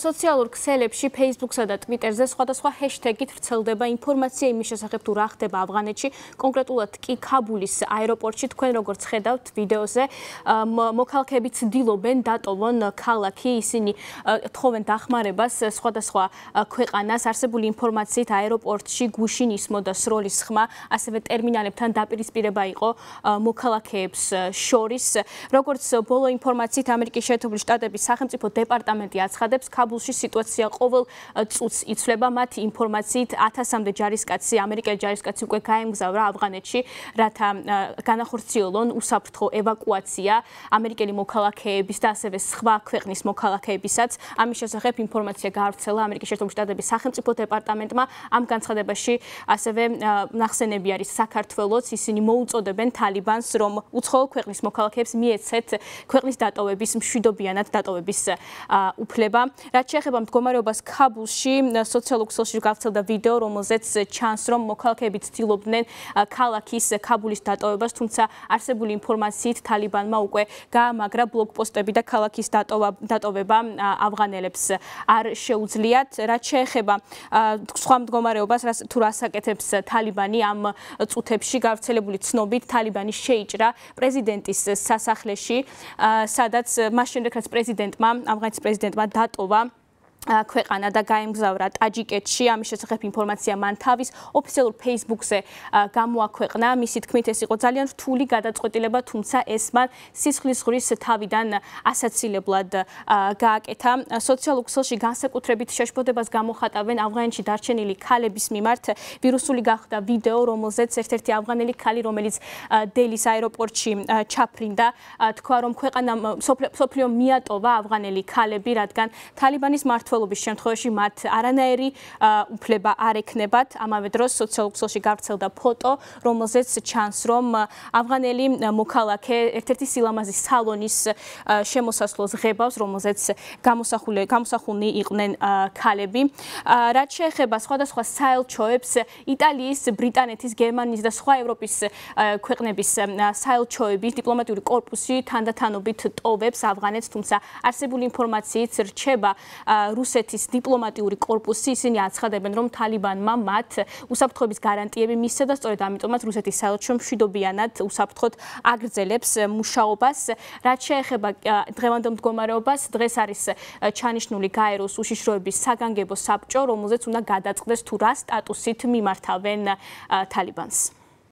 სოციალურ ქსელებში, Facebook-სა და Twitter-ზე სხვადასხვა ჰეშტეგით ვრცელდება ინფორმაცია იმის შესახებ, თუ რა ხდება ავღანეთში, კონკრეტულად კი ქაბულის აეროპორტში. თქვენ როგორ ხედავთ ვიდეოზე, მოქალქეები ცდილობენ დატოვონ ქალაქი, ისინი თხოვენ დახმარებას სხვადასხვა ქვეყანას, არსებული ინფორმაციით აეროპორტში გუშინ ისმოდა სროლის ხმა, ასევე ტერმინალებთან დაპირისპირება იყო მოქალაქეებს შორის. როგორც ბოლო ინფორმაციით ამერიკის შეერთებული შტატების სახელმწიფო დეპარტამენტი აცხადებს, ქაბულში სიტუაცია ყოველ წუთს იცვლება მათი ინფორმაციით 1000-მდე ჯარისკაცი ამერიკელი ჯარისკაცი უკვე გაემგზავრა ავღანეთში რათა განახორციელონ უსაფრთხო ევაკუაცია ამერიკელი მოქალაქეების და ასევე სხვა ქვეყნის მოქალაქეებისაც ამის შესახებ ინფორმაცია გაავრცელა ამერიკის შეერთებული შტატების სახელმწიფო დეპარტამენტმა ამ განცხადებაში ასევე ნახსენები არის საქართველოს ისინი მოუწოდებენ თალიბანს რომ უცხოელ ქვეყნის მოქალაქეებს მიეცეთ ქვეყნის დატოვების მშვიდობიანად დატოვების უფლება რაც შეეხება მდგომარეობას ქაბულში, სოციალურ ქსელში გავრცელდა ვიდეო, რომელზეც ჩანს, რომ მოქალაქეები ცდილობდნენ ქალაქის ქაბულის დატოვებას, თუმცა არსებული ინფორმაციით თალიბანმა უკვე გაამაგრა ბლოკპოსტები და ქალაქის დატოვა დატოვება ავღანელებს არ შეუძლიათ. რაც შეეხება სხვა მდგომარეობას, რას თუ რასაკეთებს თალიბანი ამ წუთებში გავრცელებული ცნობით, თალიბანი შეიჭრა პრეზიდენტის სასახლეში, სადაც მას შემდეგ რაც პრეზიდენტმა ავღანეთის პრეზიდენტმა დატოვა ქვეყანა და გამგზავრა ტაჯიკეთში ამის შესახებ ინფორმაცია მან თავის ოფიციალურ Facebook-ზე გამოაქვეყნა. მისი თქმით ეს იყო ძალიან რთული გადაწყვეტილება, თუმცა ეს მან სისხლის ღვრის თავიდან ასაცილებლად გააკეთა. სოციალურ ქსელში განსაკუთრებით შეშფოთებას გამოხატავენ ავღანეთში დარჩენილი ქალების მიმართ ვირუსული გახდა ვიდეო, რომელზეც ერთ-ერთი ავღანელი ქალი, რომელიც დელის აეროპორტში ჩაფრინდა, თქვა რომ ქვეყანა სოფლიო მიატოვა ავღანელი ქალები, რადგან თალიბანის მართ მმართველობის შემთხვევაში მათ არანაირი უფლება არ ექნებათ. ამავე დროს სოციალურ ქსელში გავრცელდა ფოტო, რომელზეც ჩანს, რომ ავღანელი მოქალაქე ერთ-ერთი სილამაზის სალონის შემოსასვლელს ღებავს, რომელზეც გამოსახული გამოსახულნი იყვნენ ქალები. რაც შეეხება სხვადასხვა საელჩოებს, იტალიის, ბრიტანეთის, გერმანიის და სხვა ევროპის ქვეყნების საელჩოების დიპლომატიური კორპუსი თანდათანობით ტოვებს ავღანეთს, თუმცა არსებული ინფორმაციით რჩება რუ რუსეთის დიპლომატიური корпуსი ისინი აცხადებენ, რომ თალიბანმა მათ უსაფრთხოების გარანტიები მისცა და სწორედ ამიტომაც რუსეთის საელჩო მშვიდობიანად უსაფრთხოდ აგრძელებს მუშაობას. რაც შეეხება დღევანდელ მდგომარეობას, დღეს არის ჩანიშნული გაეროს უშიშროების საგანგებო საბჭო, რომელზეც უნდა გადაწყდეს თუ რა სტატუსით მიმართავენ თალიბანს.